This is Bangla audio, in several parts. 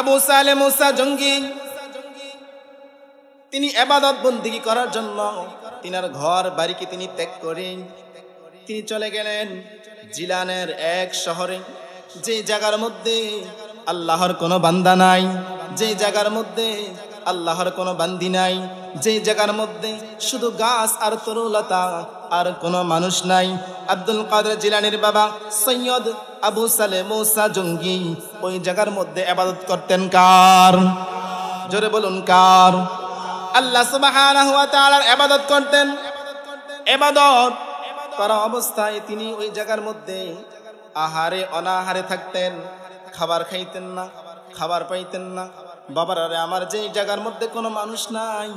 আবু সালে মুসা জঙ্গি তিনি এবাদত বন্দিগি করার জন্য তিনার ঘর বাড়িকে তিনি ত্যাগ করেন তিনি চলে গেলেন জিলানের এক শহরে যে জায়গার মধ্যে আল্লাহর কোনো বান্দা নাই যে জায়গার মধ্যে আল্লাহর কোনো বান্দি নাই যে জায়গার মধ্যে শুধু গাছ আর তরুলতা আর কোনো মানুষ নাই আব্দুল কাদের জিলানির বাবা সৈয়দ আবু সালে মৌসা জঙ্গি ওই জায়গার মধ্যে আবাদত করতেন কার জোরে বলুন কার আল্লাহ সুবহানাহু ওয়া করতেন এবাদত করা অবস্থায় তিনি ওই জায়গার মধ্যে আহারে অনাহারে থাকতেন খাবার খাইতেন না খাবার পাইতেন না বাবার আরে আমার যে জায়গার মধ্যে কোনো মানুষ নাই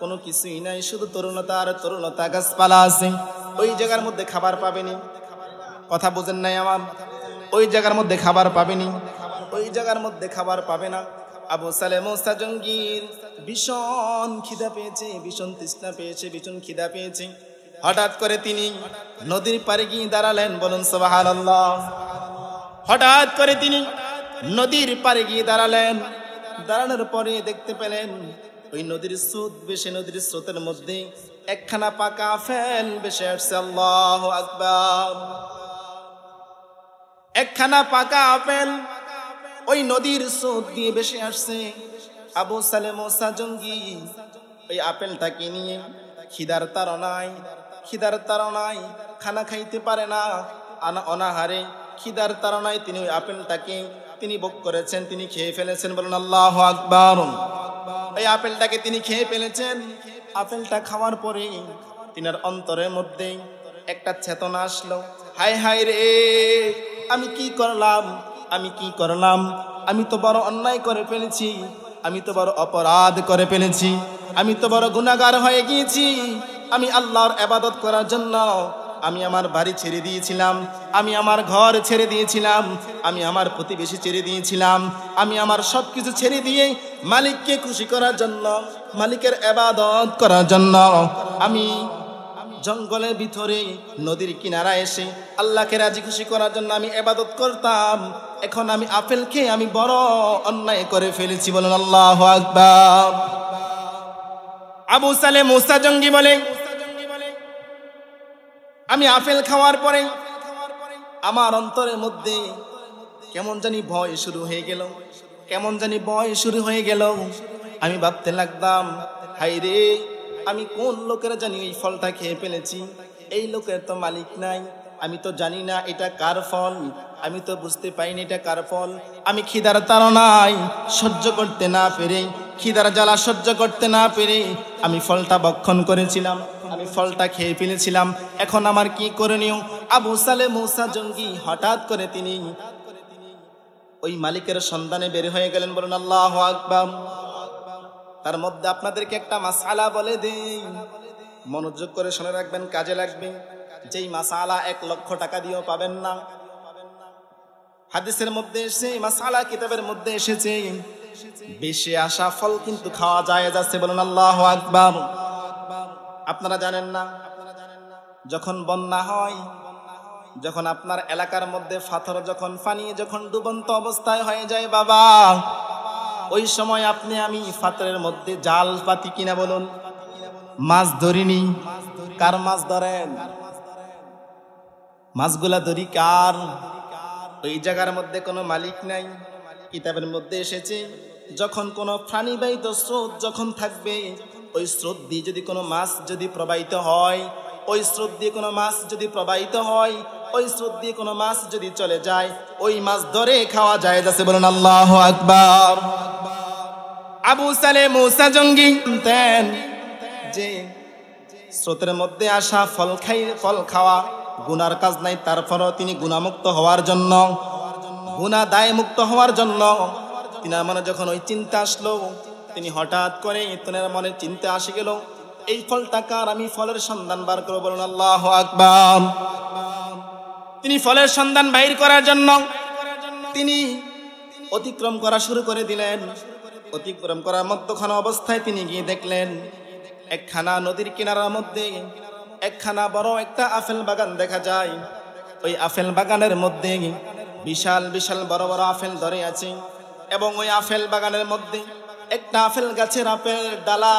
কোনো কিছুই নাই শুধু তরুণতা আর তরুণতা গাছপালা আছে ওই জায়গার মধ্যে খাবার পাবেনি কথা বোঝেন নাই আমার ওই জায়গার মধ্যে খাবার পাবেনি ওই জায়গার মধ্যে খাবার পাবে না আবু সালে মোসা জঙ্গির ভীষণ খিদা পেয়েছে ভীষণ তৃষ্ণা পেয়েছে ভীষণ খিদা পেয়েছে হঠাৎ করে তিনি নদীর পারে গিয়ে দাঁড়ালেন বলুন সোবাহাল হঠাৎ করে তিনি নদীর পারে গিয়ে দাঁড়ালেন দাঁড়ানোর পরে দেখতে পেলেন ওই নদীর স্রোত বেশি নদীর স্রোতের মধ্যে একখানা পাকা ফ্যান বেশে আসছে আল্লাহ আকবর একখানা পাকা আপেল ওই নদীর স্রোত দিয়ে বেশি আসছে আবু সালেম সাজঙ্গি জঙ্গি ওই আপেলটাকে নিয়ে খিদার নাই খিদার নাই খানা খাইতে পারে না আনা অনাহারে খিদার নাই তিনি ওই আপেলটাকে তিনি ভোগ করেছেন তিনি খেয়ে ফেলেছেন বলেন আল্লাহ আকবর এই আপেলটাকে তিনি খেয়ে ফেলেছেন আপেলটা খাওয়ার পরে তিনার অন্তরের মধ্যে একটা চেতনা আসলো হাই হাই রে আমি কি করলাম আমি কি করলাম আমি তো বড় অন্যায় করে ফেলেছি আমি তো বড় অপরাধ করে ফেলেছি আমি তো বড় গুণাগার হয়ে গিয়েছি আমি আল্লাহর আবাদত করার জন্য আমি আমার বাড়ি ছেড়ে দিয়েছিলাম আমি আমার ঘর ছেড়ে দিয়েছিলাম আমি আমার প্রতিবেশী ছেড়ে দিয়েছিলাম আমি আমার সব কিছু ছেড়ে দিয়ে মালিককে খুশি করার জন্য মালিকের আবাদত করার জন্য আমি জঙ্গলের ভিতরে নদীর কিনারা এসে আল্লাহকে রাজি খুশি করার জন্য আমি এবাদত করতাম এখন আমি আপেল খেয়ে আমি বড় অন্যায় করে ফেলেছি বলেন আল্লাহ আকবর আবু সালে মুসা জঙ্গি বলে আমি আপেল খাওয়ার পরে আমার অন্তরের মধ্যে কেমন জানি ভয় শুরু হয়ে গেল কেমন জানি ভয় শুরু হয়ে গেল আমি ভাবতে লাগতাম হাই রে আমি কোন লোকের জানি এই ফলটা খেয়ে ফেলেছি এই লোকের তো মালিক নাই আমি তো জানি না এটা কার ফল আমি তো বুঝতে পারিনি এটা কার ফল আমি খিদার তাড়নায় সহ্য করতে না পেরে খিদার জ্বালা সহ্য করতে না পেরে আমি ফলটা বক্ষণ করেছিলাম আমি ফলটা খেয়ে ফেলেছিলাম এখন আমার কি করণীয় আবু সালে মৌসা জঙ্গি হঠাৎ করে তিনি ওই মালিকের সন্ধানে বের হয়ে গেলেন বলুন আল্লাহ আকবাম তার মধ্যে আপনাদেরকে একটা মাসালা বলে দিন মনোযোগ করে শুনে রাখবেন কাজে লাগবে যেই মাসালা এক লক্ষ টাকা দিয়েও পাবেন না হাদিসের মধ্যে এসে মাসালা কিতাবের মধ্যে এসেছে বেশি আসা ফল কিন্তু খাওয়া যায় যাচ্ছে বলেন আল্লাহ আকবর আপনারা জানেন না যখন বন্যা হয় যখন আপনার এলাকার মধ্যে ফাথর যখন ফানিয়ে যখন ডুবন্ত অবস্থায় হয়ে যায় বাবা ওই সময় আপনি আমি ফাতরের মধ্যে জাল পাতি কিনা বলুন মাছ ধরিনি কার মাছ ধরেন মাছগুলা ধরি কার ওই জায়গার মধ্যে কোনো মালিক নাই কিতাবের মধ্যে এসেছে যখন কোনো প্রাণীবাহিত স্রোত যখন থাকবে ওই স্রোত দিয়ে যদি কোনো মাছ যদি প্রবাহিত হয় ওই স্রোত দিয়ে কোনো মাছ যদি প্রবাহিত হয় ওই স্রোত দিয়ে কোনো মাছ যদি চলে যায় ওই মাছ ধরে খাওয়া যায় যাচ্ছে বলুন আল্লাহ আকবর আবু সালে মৌসা জঙ্গি দেন যে স্রোতের মধ্যে আসা ফল খাই ফল খাওয়া গুনার কাজ নাই তারপরও তিনি গুণামুক্ত হওয়ার জন্য গুণা দায় মুক্ত হওয়ার জন্য তিনার মনে যখন ওই চিন্তা আসলো তিনি হঠাৎ করে তিনার মনে চিন্তা আসে গেল এই ফল টাকার আমি ফলের সন্ধান বার করবো বলুন আল্লাহ আকবার তিনি ফলের সন্ধান বাহির করার জন্য তিনি অতিক্রম করা শুরু করে দিলেন অতিক্রম করার মধ্যখানা অবস্থায় তিনি গিয়ে দেখলেন একখানা নদীর কিনারার মধ্যে একখানা বড় একটা আফেল বাগান দেখা যায় ওই আফেল বাগানের মধ্যে বিশাল বিশাল বড় বড় আফেল ধরে আছে এবং ওই আফেল বাগানের মধ্যে একটা আফেল গাছের আপেল ডালা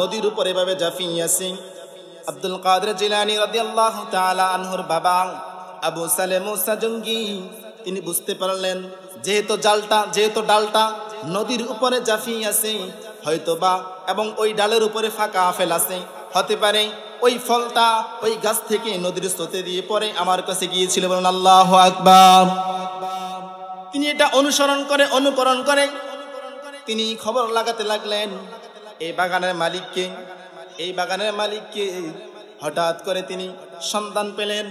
নদীর উপর এভাবে জাফিয়েছে আব্দুল কাদের জিলানি রাদিয়াল্লাহু তাআলা আনহুর বাবা আবু সালে মুসা জঙ্গি তিনি বুঝতে পারলেন যেহেতু জালটা যেহেতু ডালটা নদীর উপরে জাফি আছে হয়তোবা এবং ওই ডালের উপরে ফাঁকা আফেল আছে হতে পারে ওই ফলটা ওই গাছ থেকে নদীর স্রোতে দিয়ে পরে আমার কাছে গিয়েছিল বলুন আল্লাহ আকবর তিনি এটা অনুসরণ করে অনুকরণ করে তিনি খবর লাগাতে লাগলেন এই বাগানের মালিককে এই বাগানের মালিককে হঠাৎ করে তিনি সন্তান পেলেন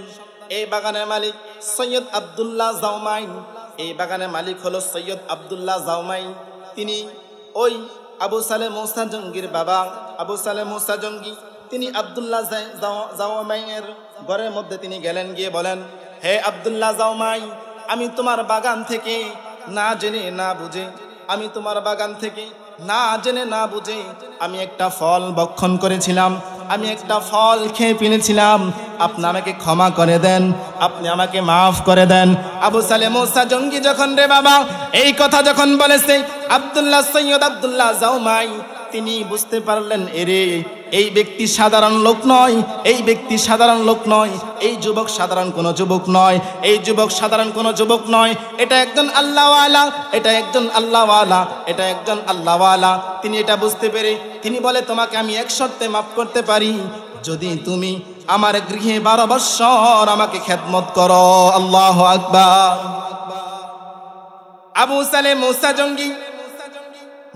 এই বাগানের মালিক সৈয়দ আবদুল্লাহ জাউমাইন এই বাগানের মালিক হলো সৈয়দ আবদুল্লাহ জাউমাই তিনি ওই আবু সালে মৌসা জঙ্গির বাবা আবু সালে মৌসা জঙ্গি তিনি আবদুল্লাহ জাওয়ামাইয়ের ঘরের মধ্যে তিনি গেলেন গিয়ে বলেন হে আবদুল্লাহ জাউমাই আমি তোমার বাগান থেকে না জেনে না বুঝে আমি তোমার বাগান থেকে না জেনে না বুঝে আমি একটা ফল বক্ষণ করেছিলাম আমি একটা ফল খেয়ে ফেলেছিলাম আপনি আমাকে ক্ষমা করে দেন আপনি আমাকে মাফ করে দেন আবু সালে মোসা জঙ্গি যখন রে বাবা এই কথা যখন বলেছে আবদুল্লাহ সৈয়দ আবদুল্লাহ জাউমাই তিনি বুঝতে পারলেন এরে এই ব্যক্তি সাধারণ লোক নয় এই ব্যক্তি সাধারণ লোক নয় এই যুবক সাধারণ কোনো যুবক নয় এই যুবক সাধারণ কোনো যুবক নয় এটা একজন আল্লাহওয়ালা এটা একজন আল্লাহওয়ালা এটা একজন আল্লাহওয়ালা তিনি এটা বুঝতে পেরে তিনি বলে তোমাকে আমি এক শর্তে মাফ করতে পারি যদি তুমি আমার গৃহে বারো বৎসর আমাকে খেদমত করো আল্লাহ আকবার আবু সালে মুসা জঙ্গি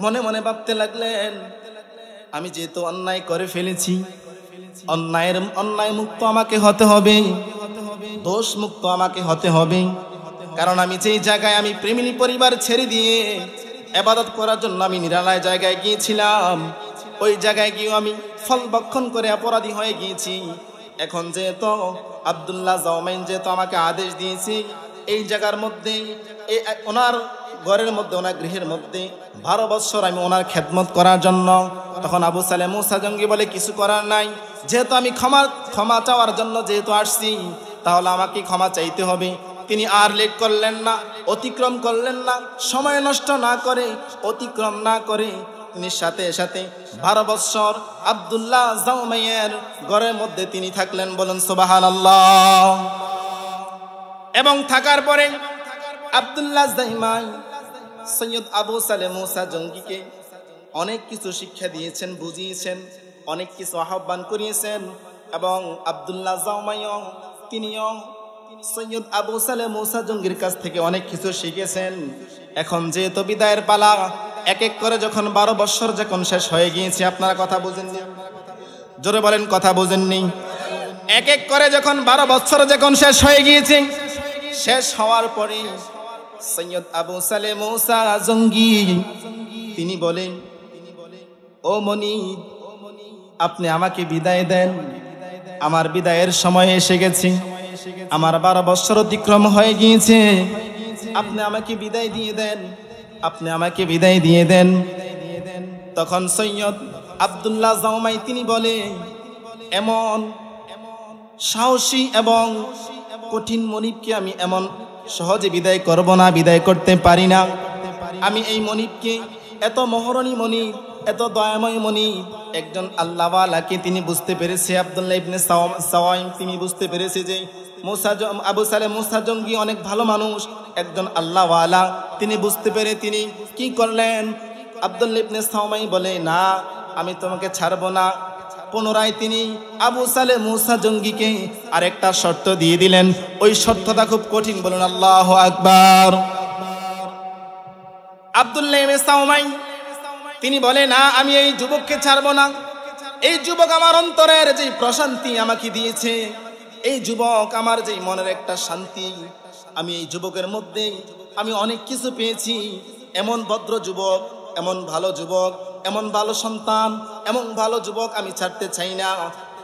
মনে মনে ভাবতে লাগলেন আমি যেহেতু অন্যায় করে ফেলেছি অন্যায়ের অন্যায় মুক্ত আমাকে হতে হবে দোষ মুক্ত আমাকে হতে হবে কারণ আমি যেই জায়গায় আমি প্রেমিনী পরিবার ছেড়ে দিয়ে এবাদত করার জন্য আমি নিরালায় জায়গায় গিয়েছিলাম ওই জায়গায় গিয়ে আমি ফল বক্ষণ করে অপরাধী হয়ে গিয়েছি এখন যেহেতু আবদুল্লাহ জাওমেন যেহেতু আমাকে আদেশ দিয়েছি এই জায়গার মধ্যে ওনার ঘরের মধ্যে ওনার গৃহের মধ্যে বারো বছর আমি ওনার খেদমত করার জন্য তখন আবু সালে মুসা জঙ্গি বলে কিছু করার নাই যেহেতু আমি ক্ষমা ক্ষমা চাওয়ার জন্য যেহেতু আসছি তাহলে আমাকে ক্ষমা চাইতে হবে তিনি আর লেট করলেন না অতিক্রম করলেন না সময় নষ্ট না করে অতিক্রম না করে তিনি সাথে সাথে বারো বৎসর আবদুল্লাহ জাউমাইয়ের ঘরের মধ্যে তিনি থাকলেন বলেন সোবাহান এবং থাকার পরে আবদুল্লাহ জাইমাই সৈয়দ আবু সালে মোসা জঙ্গিকে অনেক কিছু শিক্ষা দিয়েছেন বুঝিয়েছেন অনেক কিছু আহ্বান করিয়েছেন এবং আবদুল্লাহ জামাইও তিনিও সৈয়দ আবু সালে মোসা জঙ্গির কাছ থেকে অনেক কিছু শিখেছেন এখন যেহেতু বিদায়ের পালা এক এক করে যখন বারো বৎসর যখন শেষ হয়ে গিয়েছে আপনারা কথা বুঝেননি জোরে বলেন কথা বোঝেননি এক এক করে যখন বারো বৎসর যখন শেষ হয়ে গিয়েছে শেষ হওয়ার পরে সৈয়দ আবু সালে মৌসা জঙ্গি তিনি বলেন ও মনি আপনি আমাকে বিদায় দেন আমার বিদায়ের সময় এসে গেছে আমার বারো বৎসর অতিক্রম হয়ে গিয়েছে আপনি আমাকে বিদায় দিয়ে দেন আপনি আমাকে বিদায় দিয়ে দেন তখন সৈয়দ আবদুল্লাহ জামাই তিনি বলে এমন সাহসী এবং কঠিন মনিবকে আমি এমন সহজে বিদায় করব না বিদায় করতে পারি না আমি এই মনিবকে এত মহরণী মনি এত দয়াময় মনি একজন আল্লাহওয়ালাকে তিনি বুঝতে পেরেছে আবদুল্লাহ ইবনে সাওয়াইম তিনি বুঝতে পেরেছে যে মুসা আবু সালে মুসা জঙ্গি অনেক ভালো মানুষ একজন আল্লাহওয়ালা তিনি বুঝতে পেরে তিনি কি করলেন আবদুল্লাহ ইবনে সাওমাই বলে না আমি তোমাকে ছাড়বো না পুনরায় তিনি আবু সালে মুসা জঙ্গিকে আরেকটা শর্ত দিয়ে দিলেন ওই শর্তটা খুব কঠিন বলুন আল্লাহ আকবার আবদুল্লাহ তিনি বলে না আমি এই যুবককে ছাড়বো না এই যুবক আমার অন্তরের যে প্রশান্তি আমাকে দিয়েছে এই যুবক আমার যে মনের একটা শান্তি আমি এই যুবকের মধ্যে আমি অনেক কিছু পেয়েছি এমন ভদ্র যুবক এমন ভালো যুবক এমন ভালো সন্তান এমন ভালো যুবক আমি ছাড়তে চাই না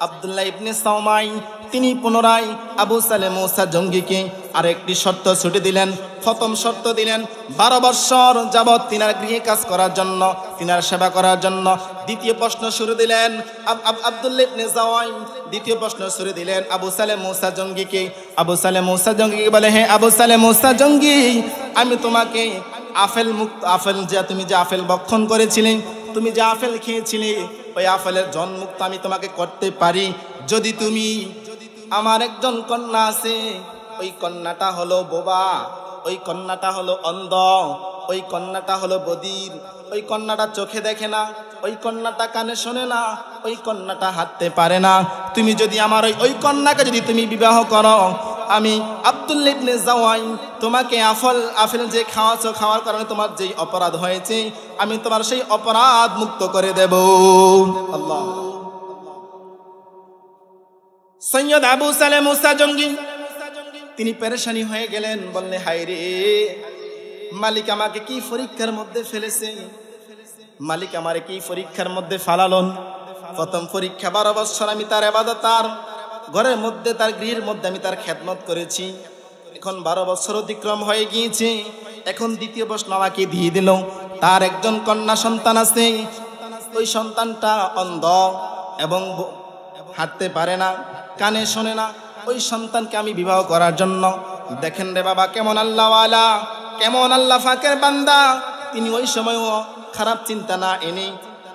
আবদুল্লাহ ইবনে সাওমাই তিনি পুনরায় আবু সালে মৌসা জঙ্গিকে আরেকটি শর্ত ছুটি দিলেন প্রথম শর্ত দিলেন বারো বৎসর যাবৎ তিনার গৃহে কাজ করার জন্য তিনার সেবা করার জন্য দ্বিতীয় প্রশ্ন শুরু দিলেন ইবনে নেজাওয়াইম দ্বিতীয় প্রশ্ন শুরু দিলেন আবু সালে মৌসা জঙ্গিকে আবু সালে মৌসা জঙ্গিকে বলে হ্যাঁ আবু সালে মৌসা জঙ্গি আমি তোমাকে আফেল মুক্ত আফেল যে তুমি যে আফেল ভক্ষণ করেছিলে তুমি যে আফেল খেয়েছিলে ওই আফেলের জন্মুক্ত আমি তোমাকে করতে পারি যদি তুমি আমার একজন কন্যা আছে ওই কন্যাটা হলো বোবা ওই কন্যাটা হলো অন্ধ ওই কন্যাটা হলো বদির ওই কন্যাটা চোখে দেখে না ওই কন্যাটা কানে শোনে না ওই কন্যাটা হাঁটতে পারে না তুমি যদি আমার ওই ওই কন্যাকে যদি তুমি বিবাহ করো আমি ইবনে জাওয়াই তোমাকে আফল আফেল যে খাওয়াছ খাওয়ার কারণে তোমার যেই অপরাধ হয়েছে আমি তোমার সেই অপরাধ মুক্ত করে দেব আল্লাহ সৈয়দ আবু সালে মুসা জঙ্গি তিনি পেরেশানি হয়ে গেলেন বললে হাই রে মালিক আমাকে কি পরীক্ষার মধ্যে ফেলেছে মালিক আমার কি পরীক্ষার মধ্যে ফালালন প্রথম পরীক্ষা বারো বছর আমি তার এবাদত তার ঘরের মধ্যে তার গৃহের মধ্যে আমি তার খেদমত করেছি এখন বারো বছর অতিক্রম হয়ে গিয়েছে এখন দ্বিতীয় বর্ষ আমাকে দিয়ে দিল তার একজন কন্যা সন্তান আছে ওই সন্তানটা অন্ধ এবং হাঁটতে পারে না কানে শোনে না ওই সন্তানকে আমি বিবাহ করার জন্য দেখেন রে বাবা কেমন আল্লাহওয়ালা কেমন আল্লাহ ফাঁকের বান্দা তিনি ওই সময়ও খারাপ চিন্তা না এনে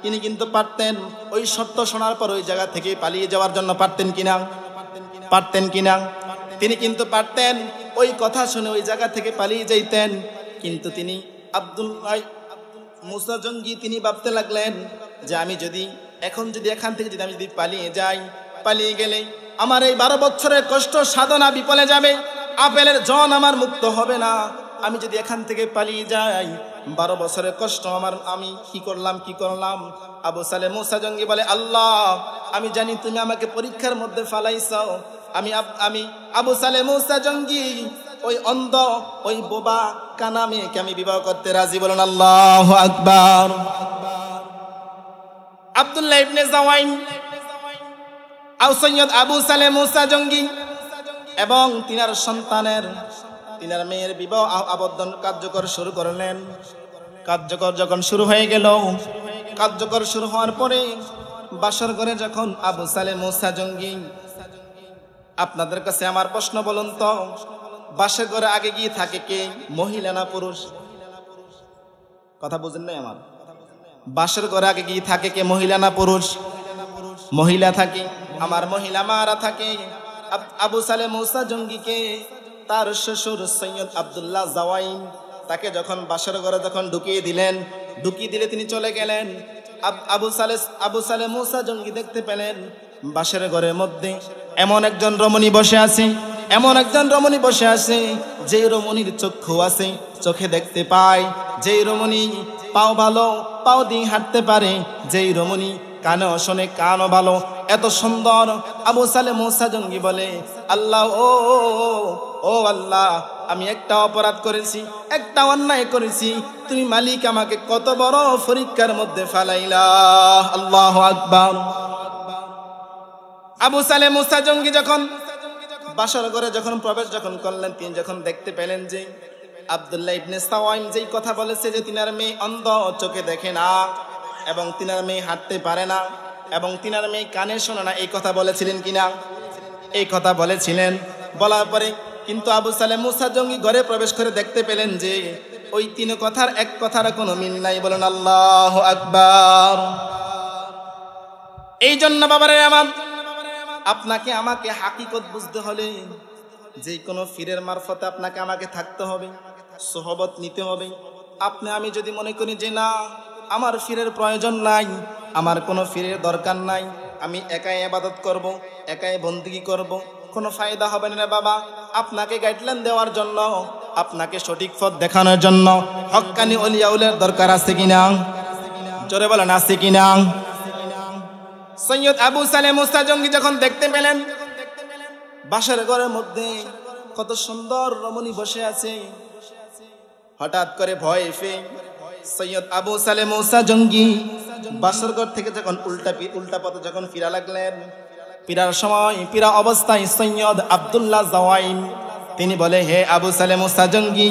তিনি কিন্তু পারতেন ওই শর্ত শোনার পর ওই জায়গা থেকে পালিয়ে যাওয়ার জন্য পারতেন কিনা পারতেন কিনা তিনি কিন্তু পারতেন ওই কথা শুনে ওই জায়গা থেকে পালিয়ে যাইতেন কিন্তু তিনি আব্দুল মুসা জঙ্গি তিনি ভাবতে লাগলেন যে আমি যদি এখন যদি এখান থেকে যদি আমি যদি পালিয়ে যাই পালিয়ে গেলে আমার এই বারো বছরের কষ্ট সাধনা বিপলে যাবে আপেলের জন আমার মুক্ত হবে না আমি যদি এখান থেকে পালিয়ে যাই বারো বছরের কষ্ট আমার আমি কি করলাম কি করলাম আবু সালে মুসা জঙ্গি বলে আল্লাহ আমি জানি তুমি আমাকে পরীক্ষার মধ্যে ফালাইছাও আমি আমি আবু সালে মুসা জঙ্গি ওই অন্ধ ওই বোবা কানা মেয়েকে আমি বিবাহ করতে রাজি বলেন আল্লাহ আকবার আবদুল্লাহ ইবনে জাওয়াইন আউ সৈয়দ আবু সালে মুসা জঙ্গি এবং তিনার সন্তানের তিনার মেয়ের বিবাহ আবদ্ধন কার্যকর শুরু করলেন কার্যকর যখন শুরু হয়ে গেল কার্যকর শুরু হওয়ার পরে বাসর করে যখন আবু সালে মুসা জঙ্গি আপনাদের কাছে আমার প্রশ্ন বলুন তো বাসে ঘরে আগে গিয়ে থাকে কে মহিলা না পুরুষ কথা বুঝেন নাই আমার বাসের ঘরে আগে গিয়ে থাকে কে মহিলা না পুরুষ মহিলা থাকে আমার মহিলা মারা থাকে আবু সালে মৌসা জঙ্গিকে তার শ্বশুর সৈয়দ আবদুল্লাহ জাওয়াইন তাকে যখন বাসের ঘরে যখন ঢুকিয়ে দিলেন ঢুকিয়ে দিলে তিনি চলে গেলেন আবু সালে আবু সালে মৌসা জঙ্গি দেখতে পেলেন বাসের ঘরের মধ্যে এমন একজন রমণী বসে আছে এমন একজন রমণী বসে আছে যে রমণীর চক্ষু আছে চোখে দেখতে পায় যেই রমণী পাও ভালো পাও দিয়ে হাঁটতে পারে যেই রমণী কানে শোনে কানও ভালো এত সুন্দর আবু সালে মোসা জঙ্গি বলে আল্লাহ ও ও আল্লাহ আমি একটা অপরাধ করেছি একটা অন্যায় করেছি তুমি মালিক আমাকে কত বড় পরীক্ষার মধ্যে ফালাইলা আল্লাহ আকবর আবু সালে মুস্তা জঙ্গি যখন বাসর ঘরে যখন প্রবেশ যখন করলেন তিনি যখন দেখতে পেলেন যে আবদুল্লাহ ইবনে সাওয়াইম যেই কথা বলেছে যে তিনার মেয়ে অন্ধ চোখে দেখে না এবং তিনার মেয়ে হাঁটতে পারে না এবং তিনার মেয়ে কানে শোনে না এই কথা বলেছিলেন কিনা এই কথা বলেছিলেন বলার পরে কিন্তু আবু সালে মুসা জঙ্গি ঘরে প্রবেশ করে দেখতে পেলেন যে ওই তিন কথার এক কথার কোনো মিল নাই বলেন আল্লাহ আকবার এই জন্য বাবারে আমার আপনাকে আমাকে হাকিকত বুঝতে হলে যে কোনো ফিরের মারফতে আপনাকে আমাকে থাকতে হবে সহবত নিতে হবে আপনি আমি যদি মনে করি যে না আমার ফিরের প্রয়োজন নাই আমার কোনো ফিরের দরকার নাই আমি একাই আবাদত করব। একাই বন্দিগি করব। কোনো ফায়দা হবে না বাবা আপনাকে গাইডলাইন দেওয়ার জন্য আপনাকে সঠিক পথ দেখানোর জন্য হকানি অলিয়াউলের দরকার আছে কিনা জোরে বলেন আছে কিনা সৈয়দ আবু সালে মুস্তাজঙ্গি যখন দেখতে পেলেন বাসার ঘরের মধ্যে কত সুন্দর রমণী বসে আছে হঠাৎ করে ভয় পেয়ে সৈয়দ আবু সালে মৌসা জঙ্গি বাসর ঘর থেকে যখন উল্টা উল্টা পথে যখন ফিরা লাগলেন ফিরার সময় ফিরা অবস্থায় সৈয়দ আবদুল্লাহ জওয়াইম তিনি বলে হে আবু সালে মুসা জঙ্গি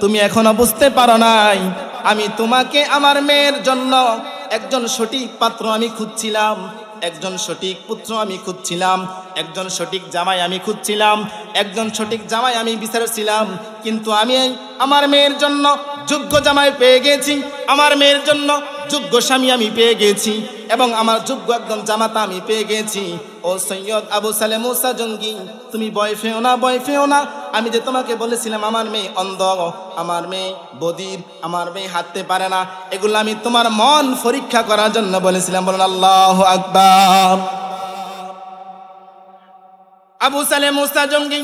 তুমি এখনো বুঝতে পারো নাই আমি তোমাকে আমার মেয়ের জন্য একজন সঠিক পাত্র আমি খুঁজছিলাম একজন সঠিক পুত্র আমি খুঁজছিলাম একজন সঠিক জামাই আমি খুঁজছিলাম একজন সঠিক জামাই আমি বিচারছিলাম কিন্তু আমি আমার মেয়ের জন্য যোগ্য জামাই পেয়ে গেছি আমার মেয়ের জন্য যোগ্য স্বামী আমি পেয়ে গেছি এবং আমার যোগ্য একদম জামাতা আমি পেয়ে গেছি ও সৈয়দ আবু সালে মোসা জঙ্গি তুমি বয় ফেও না বয় ফেও না আমি যে তোমাকে বলেছিলাম আমার মেয়ে অন্ধ আমার মেয়ে বদির আমার মেয়ে হাঁটতে পারে না এগুলো আমি তোমার মন পরীক্ষা করার জন্য বলেছিলাম বলুন আল্লাহ আকবর আবু সালে মোসা জঙ্গি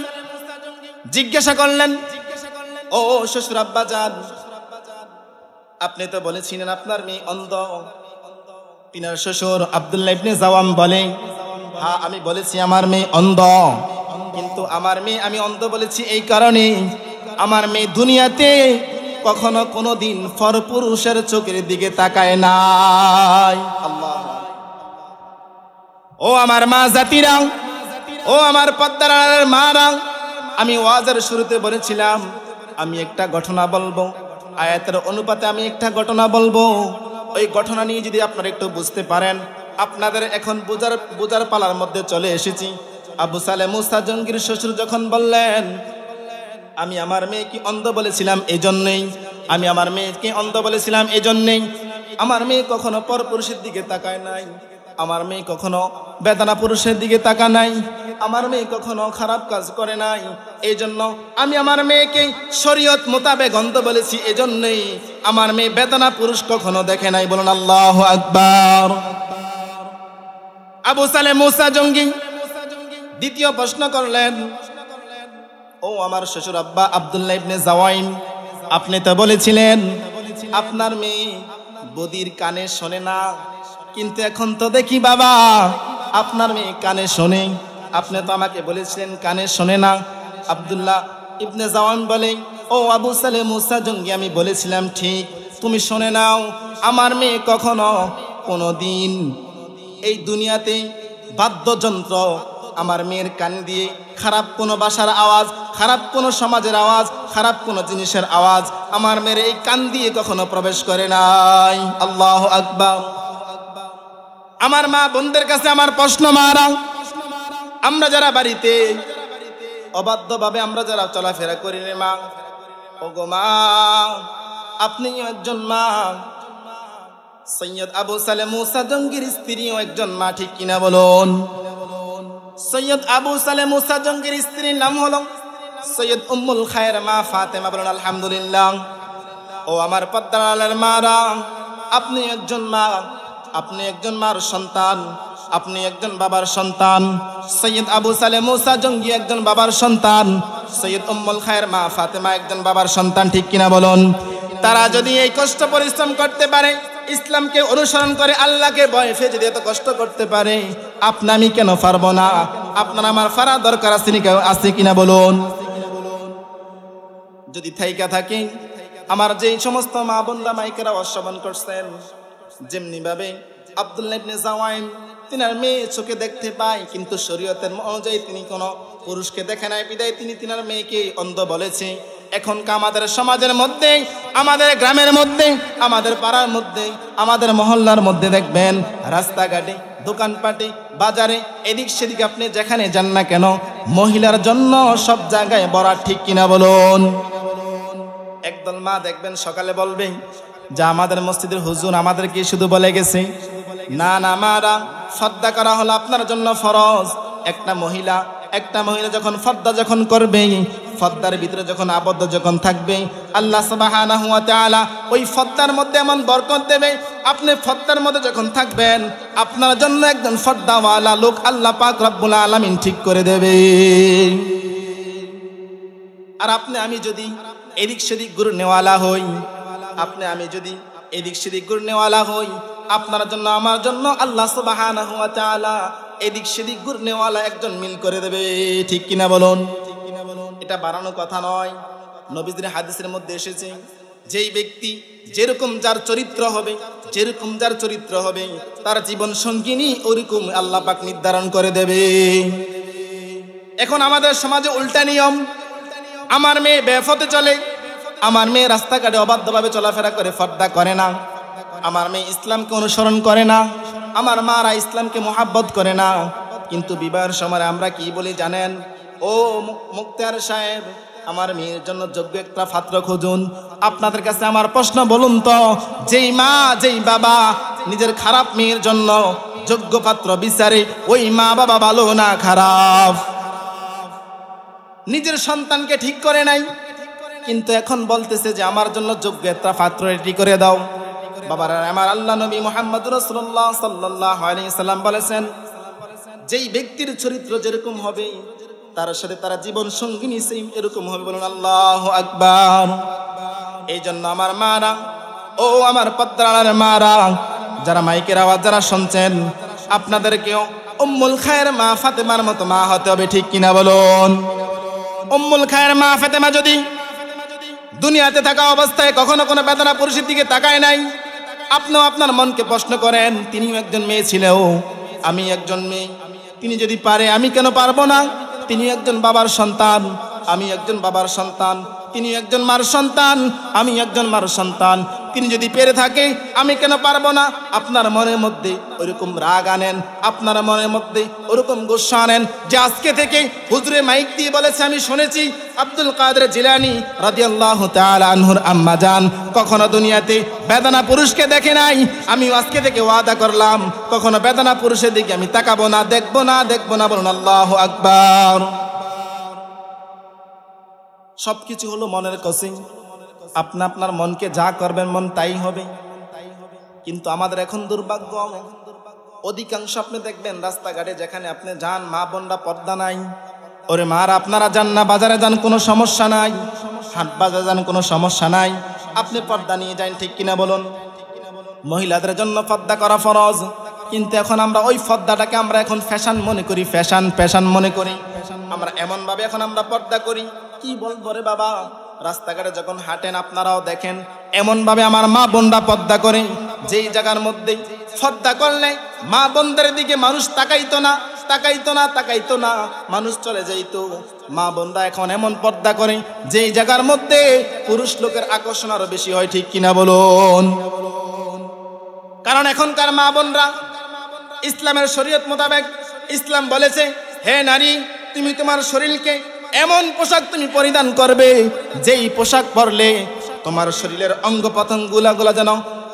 জিজ্ঞাসা করলেন ও শ্বশুর আব্বাজান আপনি তো বলেছিলেন আপনার মেয়ে অন্ধ তিনার শ্বশুর আবদুল্লাহ ইবনে জাওয়াম বলে হ্যাঁ আমি বলেছি আমার মেয়ে অন্ধ কিন্তু আমার মেয়ে আমি অন্ধ বলেছি এই কারণে আমার মেয়ে দুনিয়াতে কখনো কোনো দিন পুরুষের চোখের দিকে তাকায় নাই আল্লাহ ও আমার মা জাতিরাও ও আমার পদ্মার রাও আমি ওয়াজের শুরুতে বলেছিলাম আমি একটা ঘটনা বলবো আয়াতের অনুপাতে আমি একটা ঘটনা বলবো ওই ঘটনা নিয়ে যদি আপনারা একটু বুঝতে পারেন আপনাদের এখন বুজার বুজার পালার মধ্যে চলে এসেছি আবু সালে মুস্তা জঙ্গির শ্বশুর যখন বললেন আমি আমার মেয়েকে অন্ধ বলেছিলাম এই জন্যেই আমি আমার মেয়েকে অন্ধ বলেছিলাম এই জন্যেই আমার মেয়ে কখনো পরপুরুষের দিকে তাকায় নাই আমার মেয়ে কখনো বেদনা পুরুষের দিকে তাকা নাই আমার মেয়ে কখনো খারাপ কাজ করে নাই এই জন্য আমি আমার মেয়েকে শরীয়ত মোতাবেক অন্ত বলেছি এই জন্যই আমার মেয়ে বেদনা পুরুষ কখনো দেখে নাই বলুন আল্লাহ আকবার আবু সালে মুসা জঙ্গি দ্বিতীয় প্রশ্ন করলেন ও আমার শ্বশুর আব্বা আবদুল্লাহ ইবনে জাওয়াইন আপনি তো বলেছিলেন আপনার মেয়ে বদির কানে শোনে না কিন্তু এখন তো দেখি বাবা আপনার মেয়ে কানে শোনে আপনি তো আমাকে বলেছিলেন কানে শোনে না আবদুল্লাহ ইবনে জাওয়ান বলে ও আবু সালে মুসা জঙ্গি আমি বলেছিলাম ঠিক তুমি শোনে নাও আমার মেয়ে কখনো কোনো দিন এই দুনিয়াতে বাদ্যযন্ত্র আমার মেয়ের কান দিয়ে খারাপ কোনো বাসার আওয়াজ খারাপ কোনো সমাজের আওয়াজ খারাপ কোনো জিনিসের আওয়াজ আমার মেয়ের এই কান দিয়ে কখনো প্রবেশ করে নাই আল্লাহ আকবা আমার মা বোনদের কাছে আমার প্রশ্ন মারা আমরা যারা বাড়িতে ভাবে আমরা যারা চলাফেরা করি রে মা গো মা আপনি একজন মা সৈয়দ আবু সালে মুসা জঙ্গির স্ত্রীও একজন মা ঠিক কিনা বলুন সৈয়দ আবু সালে মুসা জঙ্গির স্ত্রীর নাম হল সৈয়দ উম্মুল খায়ের মা ফাতেমা বলুন আলহামদুলিল্লাহ ও আমার পদ্মালের মা আপনি একজন মা আপনি একজন মার সন্তান আপনি একজন বাবার সন্তান সৈয়দ আবু সালে মুসা জঙ্গি একজন বাবার সন্তান সৈয়দ উম্মল খায়ের মা ফাতেমা একজন বাবার সন্তান ঠিক কিনা বলুন তারা যদি এই কষ্ট পরিশ্রম করতে পারে ইসলামকে অনুসরণ করে আল্লাহকে ভয় যদি এত কষ্ট করতে পারে আপনি আমি কেন পারব না আপনার আমার ফারা দরকার আছে আছে কিনা বলুন যদি থাইকা থাকি আমার যেই সমস্ত মা বোনরা মাইকেরা অশ্রবণ করছেন যেমনিভাবে আবদুল্লাহ ইবনে জাওয়াইন তিনার মেয়ে চোখে দেখতে পায় কিন্তু শরীয়তের অনুযায়ী তিনি কোনো পুরুষকে দেখে নাই বিদায় তিনি তিনার মেয়েকে অন্ধ বলেছে এখনকার আমাদের সমাজের মধ্যে আমাদের গ্রামের মধ্যে আমাদের পাড়ার মধ্যে আমাদের মহল্লার মধ্যে দেখবেন রাস্তাঘাটে দোকানপাটে বাজারে এদিক সেদিক আপনি যেখানে যান না কেন মহিলার জন্য সব জায়গায় বড়া ঠিক কিনা বলুন একদল মা দেখবেন সকালে বলবেন যা আমাদের মসজিদের হুজুর আমাদেরকে শুধু বলে গেছে না না মারা সদ্দা করা হলো আপনার জন্য ফরজ একটা মহিলা একটা মহিলা যখন ফর্দা যখন করবে ফদ্দার ভিতরে যখন আবদ্ধ যখন থাকবে আল্লাহ সাবাহানা হুয়া তালা ওই ফদ্দার মধ্যে এমন বরকত দেবে আপনি ফদ্দার মধ্যে যখন থাকবেন আপনার জন্য একজন ফদ্দাওয়ালা লোক আল্লাহ পাক রব্বুল আলমিন ঠিক করে দেবে আর আপনি আমি যদি এদিক সেদিক গুরু নেওয়ালা হই আপনি আমি যদি এদিক সেদিক করে নেওয়ালা হই আপনার জন্য আমার জন্য আল্লাহ সুবাহ এদিক সেদিক ঘুর নেওয়ালা একজন মিল করে দেবে ঠিক কিনা বলুন এটা বাড়ানো কথা নয় নবীদের হাদিসের মধ্যে এসেছে যেই ব্যক্তি যেরকম যার চরিত্র হবে যেরকম যার চরিত্র হবে তার জীবন সঙ্গিনী ওরকম আল্লাহ পাক নির্ধারণ করে দেবে এখন আমাদের সমাজে উল্টা নিয়ম আমার মেয়ে বেফতে চলে আমার মেয়ে রাস্তাঘাটে অবাধ্যভাবে চলাফেরা করে ফর্দা করে না আমার মেয়ে ইসলামকে অনুসরণ করে না আমার মারা ইসলামকে মোহাব্বত করে না কিন্তু বিবাহের সময় আমরা কি বলি জানেন ও মুক্তার সাহেব আমার মেয়ের জন্য যোগ্য একটা ফাত্র খুঁজুন আপনাদের কাছে আমার প্রশ্ন বলুন তো যেই মা যেই বাবা নিজের খারাপ মেয়ের জন্য যোগ্য পাত্র বিচারে ওই মা বাবা ভালো না খারাপ নিজের সন্তানকে ঠিক করে নাই কিন্তু এখন বলতেছে যে আমার জন্য যোগ্য একটা পাত্র রেডি করে দাও বাবার আমার আল্লাহ নবী মোহাম্মদ রসুল্লাহ সাল্লাহ আলিয়াল্লাম বলেছেন যেই ব্যক্তির চরিত্র যেরকম হবে তার সাথে তারা জীবন সঙ্গিনী সেম এরকম হবে বলুন আল্লাহ আকবার এই জন্য আমার মারা ও আমার পদ্রার মারা যারা মাইকের আওয়াজ যারা শুনছেন আপনাদেরকেও উম্মুল খায়ের মা ফাতেমার মতো মা হতে হবে ঠিক কিনা বলুন অম্মুল খায়ের মা ফাতেমা যদি দুনিয়াতে থাকা অবস্থায় কখনো কোনো বেদনা পুরুষের দিকে তাকায় নাই আপনিও আপনার মনকে প্রশ্ন করেন তিনিও একজন মেয়ে ছিলেও আমি একজন মেয়ে তিনি যদি পারে আমি কেন পারবো না তিনি একজন বাবার সন্তান আমি একজন বাবার সন্তান তিনি একজন মার সন্তান আমি একজন মার সন্তান তিনি যদি পেরে থাকে আমি কেন পারবো না আপনার মনের মধ্যে ওইরকম রাগ আনেন আপনার মনের মধ্যে ওরকম গুসা আনেন যে আজকে থেকে হুজুরে মাইক দিয়ে বলেছে আমি শুনেছি আব্দুল কাদের জিলানি রাদিয়াল্লাহু তাআলা আনহুর আম্মা জান কখনো দুনিয়াতে বেদনা পুরুষকে দেখে নাই আমি আজকে থেকে ওয়াদা করলাম কখনো বেদনা পুরুষের দিকে আমি তাকাবো না দেখবো না দেখবো না বলুন আল্লাহ আকবার সবকিছু হলো মনের কসিং আপনা আপনার মনকে যা করবেন মন তাই হবে কিন্তু আমাদের এখন দুর্ভাগ্য অধিকাংশ আপনি দেখবেন রাস্তাঘাটে যেখানে আপনি যান মা বোনরা পর্দা নাই ওরে মার আপনারা যান না বাজারে যান কোনো সমস্যা নাই হাট বাজারে যান কোনো সমস্যা নাই আপনি পর্দা নিয়ে যান ঠিক কিনা বলুন মহিলাদের জন্য পর্দা করা ফরজ কিন্তু এখন আমরা ওই পর্দাটাকে আমরা এখন ফ্যাশন মনে করি ফ্যাশন ফ্যাশন মনে করি আমরা এমনভাবে এখন আমরা পর্দা করি কি বলবো রে বাবা রাস্তাঘাটে যখন হাঁটেন আপনারাও দেখেন এমনভাবে আমার মা বোনরা পদ্মা করে যেই জায়গার মধ্যে শ্রদ্ধা করলে মা বোনদের দিকে মানুষ তাকাইতো না তাকাইতো না তাকাইতো না মানুষ চলে যাইতো মা বোনরা এখন এমন পর্দা করে যেই জায়গার মধ্যে পুরুষ লোকের আকর্ষণ আরো বেশি হয় ঠিক কিনা বলুন কারণ এখনকার মা বোনরা ইসলামের শরীয়ত মোতাবেক ইসলাম বলেছে হে নারী তুমি তোমার শরীরকে এমন পোশাক তুমি পরিধান করবে যেই পোশাক পরলে তোমার শরীরের অঙ্গ পতঙ্গুলাগুলা যেন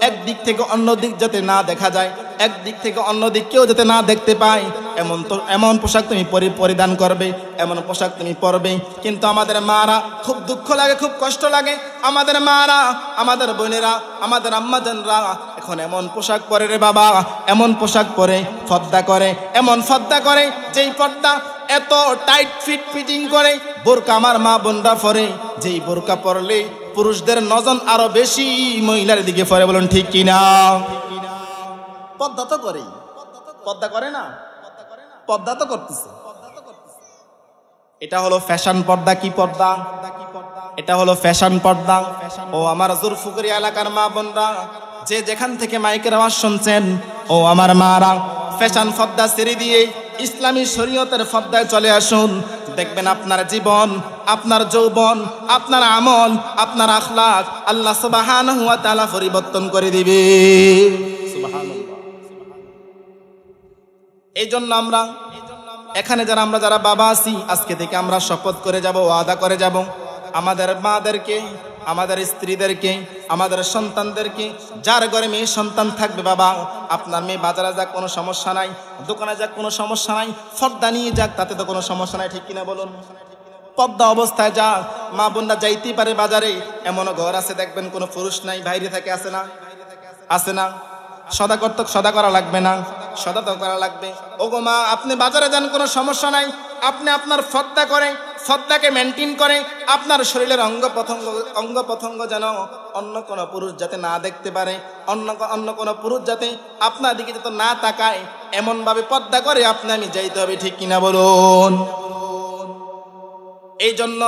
একদিক থেকে অন্য দিক যাতে না দেখা যায় একদিক থেকে অন্য দিক কেউ যাতে না দেখতে পায় এমন তো এমন পোশাক তুমি পরিধান করবে এমন পোশাক তুমি পরবে কিন্তু আমাদের মারা খুব দুঃখ লাগে খুব কষ্ট লাগে আমাদের মারা আমাদের বোনেরা আমাদের আম্মাজনরা এখন এমন পোশাক পরে রে বাবা এমন পোশাক পরে ফদ্দা করে এমন ফদ্দা করে যেই পর্দা এত টাইট ফিট ফিটিং করে বোরকা আমার মা বোনরা পরে যেই বোরকা পরলে পুরুষদের নজন আরো বেশি মহিলার দিকে পরে বলুন ঠিক কিনা পদ্মা তো করে পদ্মা করে না পদ্মা তো করতেছে এটা হলো ফ্যাশন পর্দা কি পর্দা এটা হলো ফ্যাশন পর্দা ও আমার জুরফুকুরি এলাকার মা বোনরা যে যেখান থেকে মাইকের আওয়াজ শুনছেন ও আমার মারা ফ্যাশন পর্দা ছেড়ে দিয়ে ইসলামী শরীয়তের ফদ্দায় চলে আসুন দেখবেন আপনার জীবন আপনার যৌবন আপনার আমল আপনার আখলাক আল্লাহ সুবাহান হুয়া তালা পরিবর্তন করে দিবে এই জন্য আমরা এখানে যারা আমরা যারা বাবা আছি আজকে থেকে আমরা শপথ করে যাব ওয়াদা করে যাব আমাদের মাদেরকে আমাদের স্ত্রীদেরকে আমাদের সন্তানদেরকে যার ঘরে মেয়ে সন্তান থাকবে বাবা আপনার মেয়ে বাজারে যাক কোনো সমস্যা নাই দোকানে যাক কোনো সমস্যা নাই ফর্দা নিয়ে যাক তাতে তো কোনো সমস্যা নাই ঠিক কিনা বলুন পদ্মা অবস্থায় যা মা বোনরা যাইতেই পারে বাজারে এমনও ঘর আছে দেখবেন কোনো পুরুষ নাই বাইরে থাকে আসে না আসে না সদা কর্তক সদা করা লাগবে না সদা তো করা লাগবে ওগো মা আপনি বাজারে যান কোনো সমস্যা নাই আপনি আপনার ফর্দা করেন সদ্দাকে মেনটেন করে আপনার শরীরের অঙ্গ প্রথঙ্গ অঙ্গ প্রথঙ্গ যেন অন্য কোনো পুরুষ যাতে না দেখতে পারে অন্য অন্য কোনো পুরুষ যাতে আপনার দিকে যাতে না তাকায় এমনভাবে পদ্মা করে আপনি আমি যাইতে হবে ঠিক কিনা বলুন এই জন্য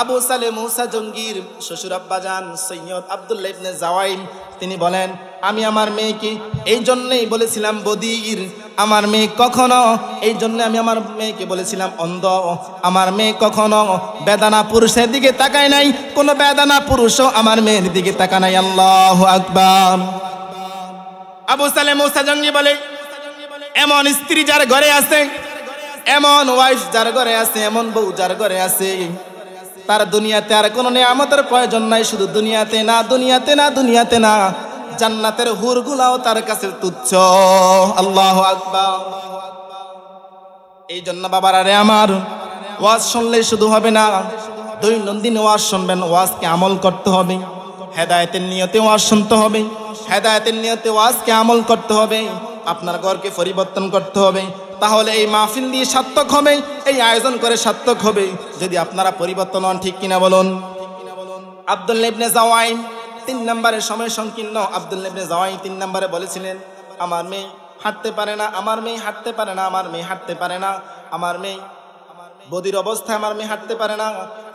আবু সালে মৌসা জঙ্গির শ্বশুর যান সৈয়দ আবদুল্লা ইবনে জাওয়াইম তিনি বলেন আমি আমার মেয়েকে এই জন্যেই বলেছিলাম বদির আমার মেয়ে কখনো এই জন্য আমি আমার মেয়েকে বলেছিলাম অন্ধ আমার মেয়ে কখনো বেদানা পুরুষের দিকে তাকায় নাই কোনো বেদানা পুরুষও আমার মেয়ের দিকে তাকা নাই আল্লাহ আকবর আবু সালে মৌসা জঙ্গি বলে এমন স্ত্রী যার ঘরে আছে এমন ওয়াইফ যার ঘরে আছে এমন বউ যার ঘরে আছে তার দুনিয়াতে আর কোনো নিয়ামতের প্রয়োজন নাই শুধু দুনিয়াতে না দুনিয়াতে না দুনিয়াতে না জান্নাতের হুরগুলাও তার কাছে তুচ্ছ আল্লাহ আকবার এই জন্য বাবার আরে আমার ওয়াজ শুনলে শুধু হবে না দৈনন্দিন ওয়াজ শুনবেন ওয়াজকে আমল করতে হবে হেদায়তের নিয়তে ওয়াজ শুনতে হবে হেদায়তের নিয়তে ওয়াজকে আমল করতে হবে আপনার ঘরকে পরিবর্তন করতে হবে তাহলে এই মাহফিল দিয়ে সার্থক হবে এই আয়োজন করে সার্থক হবে যদি আপনারা পরিবর্তন হন ঠিক কিনা বলুন আব্দুল লেবনে জাওয়াইন তিন নম্বরে সময় সংকীর্ণ আব্দুল লেবনে জাওয়াইন তিন নম্বরে বলেছিলেন আমার মেয়ে হাঁটতে পারে না আমার মেয়ে হাঁটতে পারে না আমার মেয়ে হাঁটতে পারে না আমার মেয়ে বদির অবস্থায় আমার মেয়ে হাঁটতে পারে না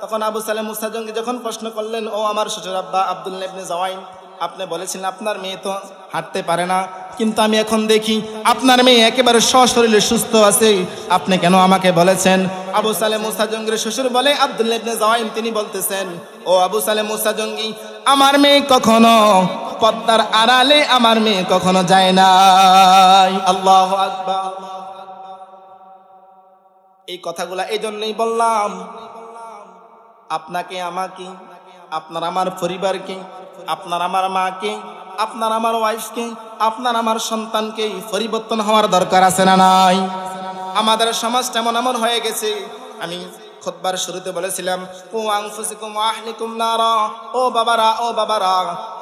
তখন আবু সালেম মুসাজঙ্গে যখন প্রশ্ন করলেন ও আমার শ্বশুর আব্বা আব্দুল লেবনে জাওয়াইন আপনি বলেছিলেন আপনার মেয়ে তো হাঁটতে পারে না কিন্তু আমি এখন দেখি আপনার মেয়ে একেবারে সশরীরে সুস্থ আছে আপনি কেন আমাকে বলেছেন আবু সালে মুসা জঙ্গির শ্বশুর বলে আবদুল্লাহ ইবনে জাওয়াইম তিনি বলতেছেন ও আবু সালে মুসা জঙ্গি আমার মেয়ে কখনো পদ্মার আড়ালে আমার মেয়ে কখনো যায় না আল্লাহ এই কথাগুলা এই জন্যই বললাম আপনাকে আমাকে আপনার আমার পরিবারকে আপনার আমার মাকে আপনার আমার ওয়াইফকে আপনার আমার সন্তানকে পরিবর্তন হওয়ার দরকার আছে না নাই আমাদের সমাজটা এমন এমন হয়ে গেছে আমি খোদবার শুরুতে বলেছিলাম ও আংফুসিকুম আহলিকুম নারা ও বাবারা ও বাবারা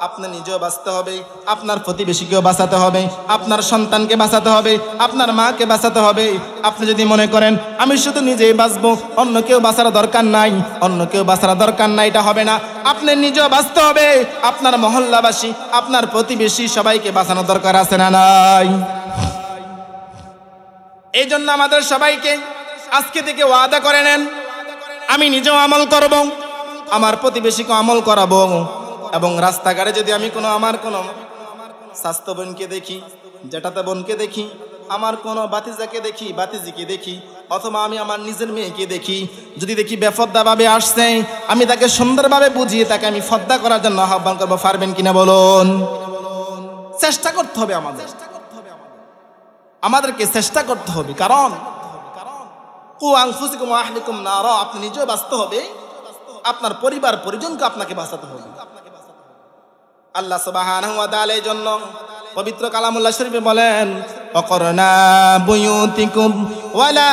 আপনি নিজেও বাঁচতে হবে আপনার প্রতিবেশীকেও বাঁচাতে হবে আপনার সন্তানকে বাঁচাতে হবে আপনার মাকে বাঁচাতে হবে আপনি যদি মনে করেন আমি শুধু নিজেই বাঁচবো অন্য কেউ বাঁচার দরকার নাই অন্য কেউ বাঁচার দরকার নাই এটা হবে না আপনি নিজেও বাঁচতে হবে আপনার মহল্লাবাসী আপনার প্রতিবেশী সবাইকে বাঁচানো দরকার আছে না নাই এই জন্য আমাদের সবাইকে আজকে থেকে ওয়াদা করে নেন আমি নিজেও আমল করব আমার প্রতিবেশীকে আমল করাবো এবং রাস্তাঘাটে যদি আমি কোনো আমার কোনো স্বাস্থ্য বোনকে দেখি জেঠাতে বোনকে দেখি আমার কোনো বাতিজাকে দেখি বাতিজিকে দেখি অথবা আমি আমার নিজের মেয়েকে দেখি যদি দেখি বেফদ্দাভাবে আসছে আমি তাকে সুন্দরভাবে বুঝিয়ে তাকে আমি ফদ্দা করার জন্য আহ্বান করবো পারবেন কিনা বলুন চেষ্টা করতে হবে আমাদের আমাদেরকে চেষ্টা করতে হবে কারণ ও আংফুসিকুম আহলিকুম নারা আপনি নিজেও বাঁচতে হবে আপনার পরিবার পরিজনকে আপনাকে বাঁচাতে হবে আল্লাহ সুবহানাহু ওয়া তাআলা এর জন্য পবিত্র কালামুল্লাহ শরীফে বলেন وقرنا بيوتكم ولا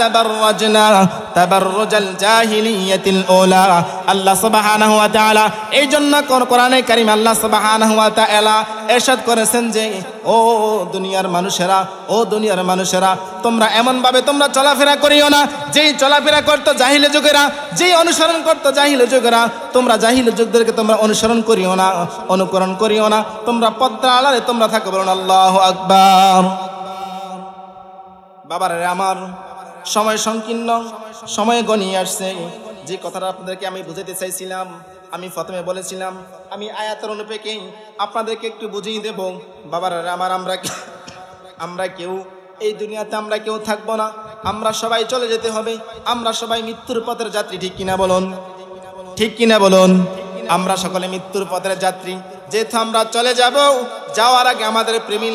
تبرجنا تبرج الجاهلية الأولى الله سبحانه وتعالى এই জন্য কোরআনে কারিম আল্লাহ সুবহানাহু ওয়া তাআলা ارشاد করেছেন যে ও দুনিয়ার মানুষেরা ও দুনিয়ার মানুষেরা তোমরা এমন ভাবে তোমরা চলাফেরা করিও না যেই চলাফেরা করতো জাহিলে যুগেরা যেই অনুসরণ করতো জাহিলে যুগেরা তোমরা জাহিলে যুগদেরকে তোমরা অনুসরণ করিও না অনুকরণ করিও না তোমরা পদ্মা আলারে তোমরা থাকো বলুন আল্লাহ আকবার বাবার আমার সময় সংকীর্ণ সময় গণিয়ে আসছে যে কথাটা আপনাদেরকে আমি বুঝাতে চাইছিলাম আমি প্রথমে বলেছিলাম আমি আয়াতের অনুপেকে আপনাদেরকে একটু বুঝিয়ে দেব বাবার আমার আমরা আমরা কেউ এই দুনিয়াতে আমরা কেউ থাকবো না আমরা সবাই চলে যেতে হবে আমরা সবাই মৃত্যুর পথের যাত্রী ঠিক কিনা বলুন ঠিক কিনা বলুন আমরা সকলে মৃত্যুর পথের যাত্রী যেহেতু আমরা চলে যাব যাওয়ার আগে আমাদের প্রেমী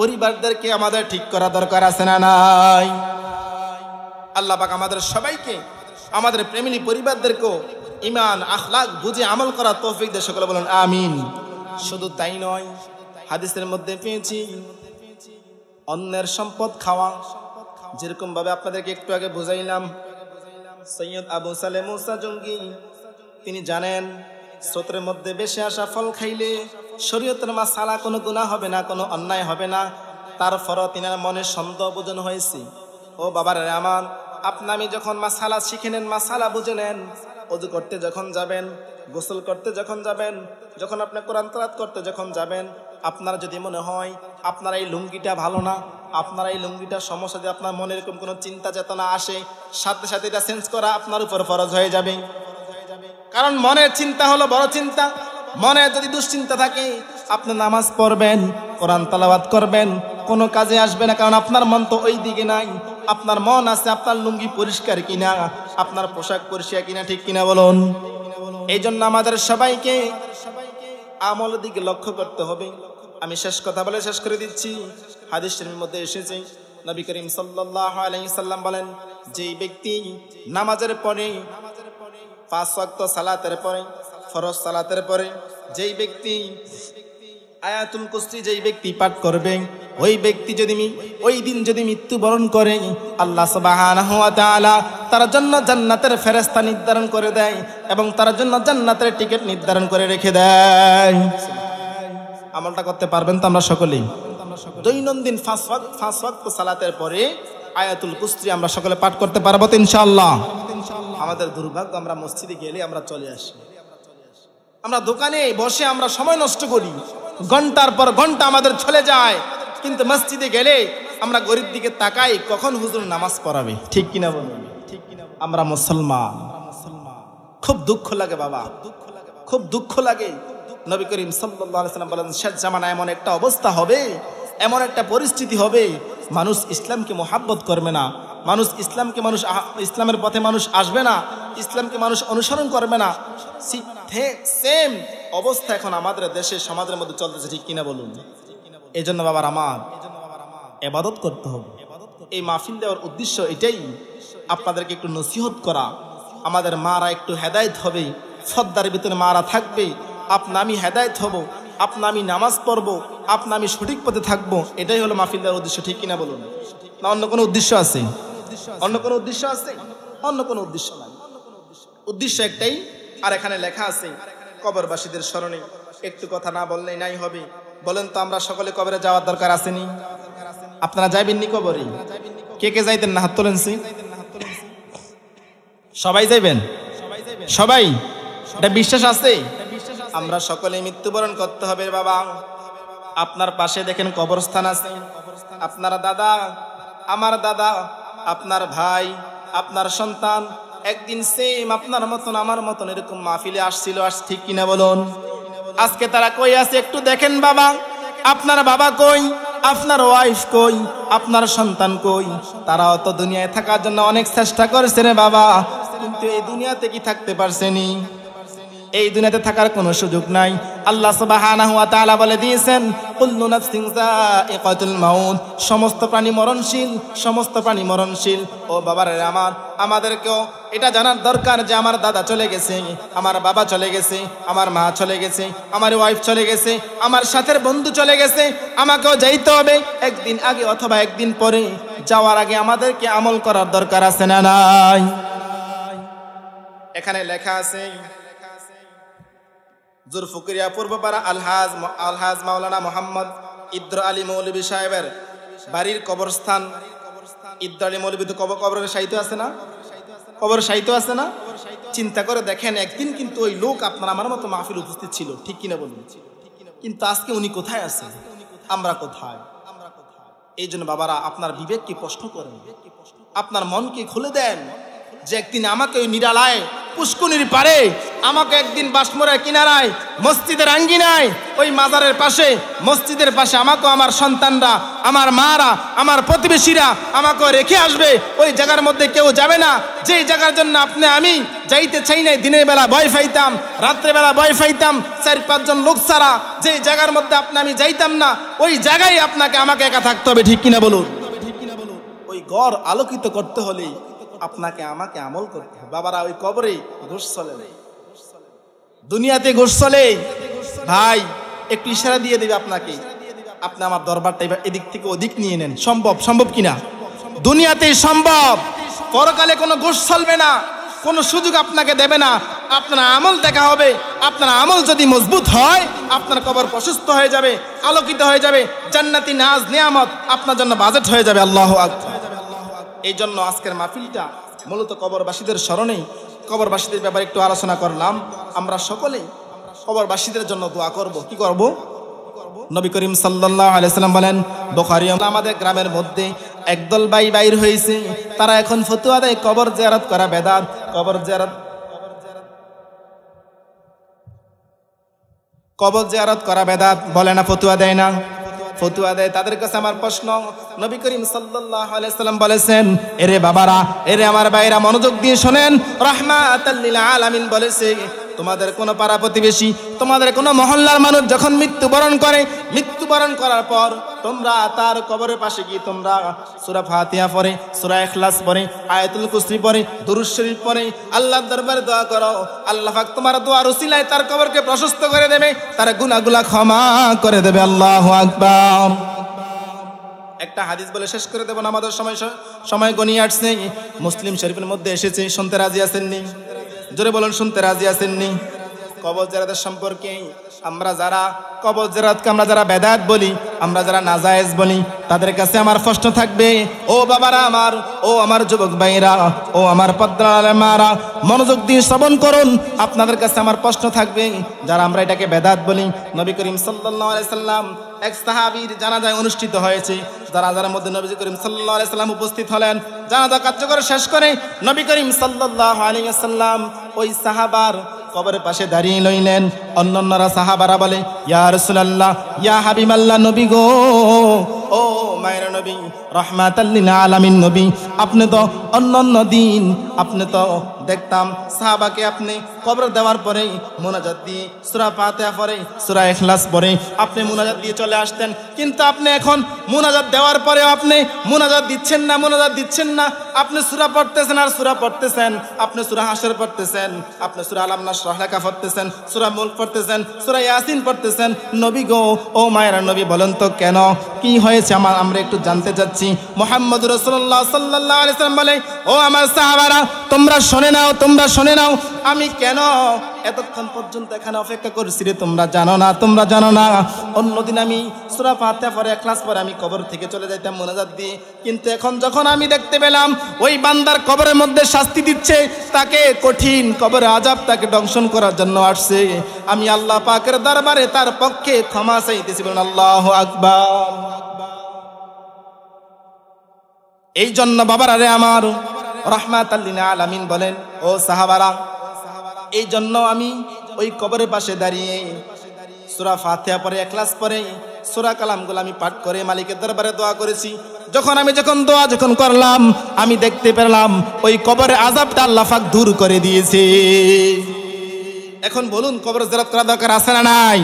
পরিবারদেরকে আমাদের ঠিক করা দরকার আছে না নাই আল্লাহ পাক আমাদের সবাইকে আমাদের প্রেমিনী পরিবারদেরকেও ইমান আখলাক বুঝে আমল করা তৌফিক দেয় সকলে বলেন আমিন শুধু তাই নয় হাদিসের মধ্যে পেয়েছি অন্যের সম্পদ খাওয়া যেরকম ভাবে আপনাদেরকে একটু আগে বুঝাইলাম সৈয়দ আবু সালে মুসা জঙ্গি তিনি জানেন স্রোতের মধ্যে বেশি আসা ফল খাইলে শরীয়তের মাসালা কোনো গুণা হবে না কোনো অন্যায় হবে না তারপরও তিনার মনে সন্দেহ বোঝন হয়েছে ও বাবার রামান আপনি আমি যখন মাসালা শিখে নেন মাসালা বুঝে নেন অজু করতে যখন যাবেন গোসল করতে যখন যাবেন যখন আপনি কোরআনতলাত করতে যখন যাবেন আপনার যদি মনে হয় আপনার এই লুঙ্গিটা ভালো না আপনার এই লুঙ্গিটার সমস্যা যদি আপনার মনে এরকম কোনো চিন্তা চেতনা আসে সাথে সাথে এটা চেঞ্জ করা আপনার উপর ফরজ হয়ে যাবে কারণ মনের চিন্তা হলো বড় চিন্তা মনে যদি দুশ্চিন্তা থাকে আপনি নামাজ পড়বেন কোরআন তালাবাদ করবেন কোনো কাজে আসবে না কারণ আপনার মন তো ওই দিকে নাই আপনার মন আছে আপনার লুঙ্গি পরিষ্কার কিনা আপনার পোশাক পরিষ্কার কিনা ঠিক কিনা বলুন এই জন্য আমাদের সবাইকে আমল দিকে লক্ষ্য করতে হবে আমি শেষ কথা বলে শেষ করে দিচ্ছি হাদিসের মধ্যে এসেছে নবী করিম সাল্লাহ সাল্লাম বলেন যে ব্যক্তি নামাজের পরে পাঁচ ওয়াক্ত সালাতের পরে ফরজ সালাতের পরে যেই ব্যক্তি আয়াতুল কুস্তি যেই ব্যক্তি পাঠ করবে ওই ব্যক্তি যদি ওই দিন যদি মৃত্যুবরণ করে আল্লাহ সবাহ তার জন্য জান্নাতের ফেরস্তা নির্ধারণ করে দেয় এবং তার জন্য জান্নাতের টিকিট নির্ধারণ করে রেখে দেয় আমলটা করতে পারবেন তো আমরা সকলেই দৈনন্দিন ফাঁস ওয়াক্ত ওয়াক্ত সালাতের পরে আয়াতুল কুস্তি আমরা সকলে পাঠ করতে পারবো তো ইনশাল্লাহ আমাদের দুর্ভাগ্য আমরা মসজিদে গেলে আমরা চলে আসি আমরা দোকানে বসে আমরা সময় নষ্ট করি ঘন্টার পর ঘন্টা আমাদের চলে যায় কিন্তু মসজিদে গেলে আমরা গরিব দিকে তাকাই কখন হুজুর নামাজ পড়াবে ঠিক কিনা বলুন ঠিক কিনা আমরা মুসলমান খুব দুঃখ লাগে বাবা দুঃখ লাগে খুব দুঃখ লাগে নবী করিম সাল্লাম বলেন শেষ জামানা এমন একটা অবস্থা হবে এমন একটা পরিস্থিতি হবে মানুষ ইসলামকে মোহাব্বত করবে না মানুষ ইসলামকে মানুষ ইসলামের পথে মানুষ আসবে না ইসলামকে মানুষ অনুসরণ করবে না সেম অবস্থা এখন আমাদের দেশে সমাজের মধ্যে চলতেছে ঠিক কিনা বলুন এই জন্য বাবার আমার এবাদত করতে হবে এই মাহফিল দেওয়ার উদ্দেশ্য এটাই আপনাদেরকে একটু নসিহত করা আমাদের মারা একটু হেদায়ত হবে সদ্দার ভিতরে মারা থাকবে আপনা আমি হেদায়ত হব আপনা আমি নামাজ পড়ব আপনা আমি সঠিক পথে থাকবো এটাই হলো মাহফিলদার উদ্দেশ্য ঠিক কিনা বলুন না অন্য কোনো উদ্দেশ্য আছে অন্য কোনো উদ্দেশ্য আছে অন্য কোনো উদ্দেশ্য নাই উদ্দেশ্য একটাই আর এখানে লেখা আছে কবরবাসীদের স্মরণে একটু কথা না বললেই নাই হবে বলেন তো আমরা সকলে কবরে যাওয়ার দরকার আসেনি আপনারা যাইবেন নি কবরে কে কে যাইতেন না হাত তোলেন সবাই যাইবেন সবাই এটা বিশ্বাস আছে আমরা সকলে মৃত্যুবরণ করতে হবে বাবা আপনার পাশে দেখেন কবরস্থান আছে আপনার দাদা আমার দাদা আপনার ভাই আপনার সন্তান একদিন সেম আপনার মতন আমার মতন এরকম মাহফিলে আসছিল আস ঠিক কিনা বলুন আজকে তারা কই আছে একটু দেখেন বাবা আপনার বাবা কই আপনার ওয়াইফ কই আপনার সন্তান কই তারা অত দুনিয়ায় থাকার জন্য অনেক চেষ্টা করেছে রে বাবা কিন্তু এই দুনিয়াতে কি থাকতে পারছেনি এই দুনিয়াতে থাকার কোনো সুযোগ নাই আল্লাহ সুবহানাহু ওয়া তাআলা বলে দিয়েছেন কুল্লু নাফসিন যায়িকাতুল মাউত সমস্ত প্রাণী মরণশীল সমস্ত প্রাণী মরণশীল ও বাবারে আমার আমাদেরকেও এটা জানার দরকার যে আমার দাদা চলে গেছে আমার বাবা চলে গেছে আমার মা চলে গেছে আমার ওয়াইফ চলে গেছে আমার সাথের বন্ধু চলে গেছে আমাকেও যাইতে হবে একদিন আগে অথবা একদিন পরে যাওয়ার আগে আমাদেরকে আমল করার দরকার আছে না নাই এখানে লেখা আছে জুরফুকরিয়া পূর্বপাড়া আলহাজ আলহাজ মাওলানা মোহাম্মদ ইদ্র আলী মৌলবী সাহেবের বাড়ির কবরস্থান ইদ্র আলী মৌলবী তো কবর কবরের সাহিত্য আছে না কবর সাহিত্য আছে না চিন্তা করে দেখেন একদিন কিন্তু ওই লোক আপনার আমার মতো মাহফিল উপস্থিত ছিল ঠিক কিনা বলুন কিন্তু আজকে উনি কোথায় আছে আমরা কোথায় এই জন্য বাবারা আপনার বিবেককে প্রশ্ন করেন আপনার মনকে খুলে দেন যে একদিন আমাকে ওই নিরালায় পুষ্কুনির পারে আমাকে একদিন বাসমোড়ার কিনারায় মসজিদের আঙ্গিনায় ওই মাজারের পাশে মসজিদের পাশে আমাকে আমার সন্তানরা আমার মারা আমার প্রতিবেশীরা আমাকে রেখে আসবে ওই জায়গার মধ্যে কেউ যাবে না যে জায়গার জন্য আপনি আমি যাইতে চাই নাই দিনের বেলা ভয় ফাইতাম রাত্রেবেলা ভয় ফাইতাম চার পাঁচজন লোক ছাড়া যে জায়গার মধ্যে আপনি আমি যাইতাম না ওই জায়গায় আপনাকে আমাকে একা থাকতে হবে ঠিক কিনা বলুন ওই ঘর আলোকিত করতে হলে আপনাকে আমাকে আমল করতে হবে বাবারা ওই কবরে ঘুষ চলে দুনিয়াতে ঘুষ চলে ভাই একটু ইশারা দিয়ে দেবে আপনাকে আপনি আমার দরবারটা এদিক থেকে ওদিক নিয়ে নেন সম্ভব সম্ভব কিনা দুনিয়াতেই সম্ভব পরকালে কোনো ঘোষ চলবে না কোনো সুযোগ আপনাকে দেবে না আপনার আমল দেখা হবে আপনার আমল যদি মজবুত হয় আপনার কবর প্রশস্ত হয়ে যাবে আলোকিত হয়ে যাবে জান্নাতি নাজ নিয়ামত আপনার জন্য বাজেট হয়ে যাবে আল্লাহ আকবর এই জন্য আজকের মাহফিলটা মূলত কবরবাসীদের স্মরণেই কবরবাসীদের ব্যাপারে একটু আলোচনা করলাম আমরা সকলেই কবরবাসীদের জন্য দোয়া করব কি করব নবী করিম সাল্লাহ আলাইসাল্লাম বলেন বোখারি আমাদের গ্রামের মধ্যে একদল বাই বাইর হয়েছে তারা এখন ফতুয়া দেয় কবর জেয়ারত করা বেদাত কবর জেয়ারত কবর জেয়ারত করা বেদাত বলে না ফতুয়া দেয় না ফতুয়া দেয় তাদের কাছে আমার প্রশ্ন নবী করিম আলাইহি সাল্লাম বলেছেন এরে বাবারা এরে আমার ভাইরা মনোযোগ দিয়ে শোনেন রহমাত আলামিন বলেছে তোমাদের কোনো পাড়া প্রতিবেশী তোমাদের কোনো মহল্লার মানুষ যখন মৃত্যুবরণ করে মৃত্যুবরণ করার পর তোমরা তার কবরের পাশে গিয়ে তোমরা সুরা ফাতিয়া পরে সুরা এখলাস পরে আয়াতুল কুসরি পরে দুরুশরীফ পরে আল্লাহ দরবারে দোয়া করো আল্লাহ ফাক তোমার দোয়া রসিলায় তার কবরকে প্রশস্ত করে দেবে তার গুনাগুলা ক্ষমা করে দেবে আল্লাহ আকবার একটা হাদিস বলে শেষ করে দেবো না আমাদের সময় সময় গনিয়ে আসছে মুসলিম শরীফের মধ্যে এসেছে শুনতে রাজি আসেননি জোরে বলেন শুনতে রাজি আছেননি কবর জেরাদের সম্পর্কে আমরা যারা কবর জেরাতকে আমরা যারা বেদায়াত বলি আমরা যারা নাজায়েজ বলি তাদের কাছে আমার প্রশ্ন থাকবে ও বাবারা আমার ও আমার যুবক ভাইরা ও আমার মারা মনোযোগ দিয়ে শ্রবণ করুন আপনাদের কাছে আমার প্রশ্ন থাকবে যারা আমরা এটাকে বেদাত বলি নবী করিম সাল্লাম এক সাহাবির জানাজায় অনুষ্ঠিত হয়েছে যারা মধ্যে নবী করিম সাল্লাহ উপস্থিত হলেন তা কার্যকর শেষ করে নবী করিম সাল্লাহ ওই সাহাবার কবরের পাশে দাঁড়িয়ে লইলেন অন্যান্যরা সাহাবারা বলে ইয়া নবী গো ও মায়ের নবী নবী আপনি তো অন্যান্য দিন আপনি তো দেখতাম সাহাবাকে আপনি কবর দেওয়ার পরে মোনাজাত দিয়ে সুরা পাতে পরে সুরা এখলাস পরে আপনি মোনাজাত দিয়ে চলে আসতেন কিন্তু আপনি এখন মোনাজাত দেওয়ার পরে আপনি মোনাজাত দিচ্ছেন না মোনাজাত দিচ্ছেন না আপনি সুরা পড়তেছেন আর সুরা পড়তেছেন আপনি সুরা হাসর পড়তেছেন আপনি সুরা আলামনা সহলাকা পড়তেছেন সুরা মুল পড়তেছেন সুরা ইয়াসিন পড়তেছেন নবী গো ও মায়েরা নবী বলেন তো কেন কি হয়েছে আমার আমরা একটু জানতে চাচ্ছি মোহাম্মদ রসুল্লাহ সাল্লাহ আলিয়াল্লাম বলে ও আমার সাহাবারা তোমরা শোনে নাও তোমরা শোনে নাও আমি কেন এতক্ষণ পর্যন্ত এখানে অপেক্ষা করছি রে তোমরা জানো না তোমরা জানো না অন্যদিন আমি সুরা ফাতে পরে ক্লাস পরে আমি কবর থেকে চলে যাইতাম মোনাজাত দিয়ে কিন্তু এখন যখন আমি দেখতে পেলাম ওই বান্দার কবরের মধ্যে শাস্তি দিচ্ছে তাকে কঠিন কবরে আজাব তাকে দংশন করার জন্য আসছে আমি আল্লাহ পাকের দরবারে তার পক্ষে ক্ষমা চাইতেছি বলুন আল্লাহ আকবার এই জন্য বাবার আরে আমার রহমাত আল্লিনা আলামিন বলেন ও সাহাবারা এই জন্য আমি ওই কবরের পাশে দাঁড়িয়ে সুরা ফাতেহা পরে একলাস পরে সুরা কালামগুলো আমি পাঠ করে মালিকের দরবারে দোয়া করেছি যখন আমি যখন দোয়া যখন করলাম আমি দেখতে পেলাম ওই কবরের আজাবটা আল্লাফাক দূর করে দিয়েছে এখন বলুন কবর জেরাত করা দরকার আছে না নাই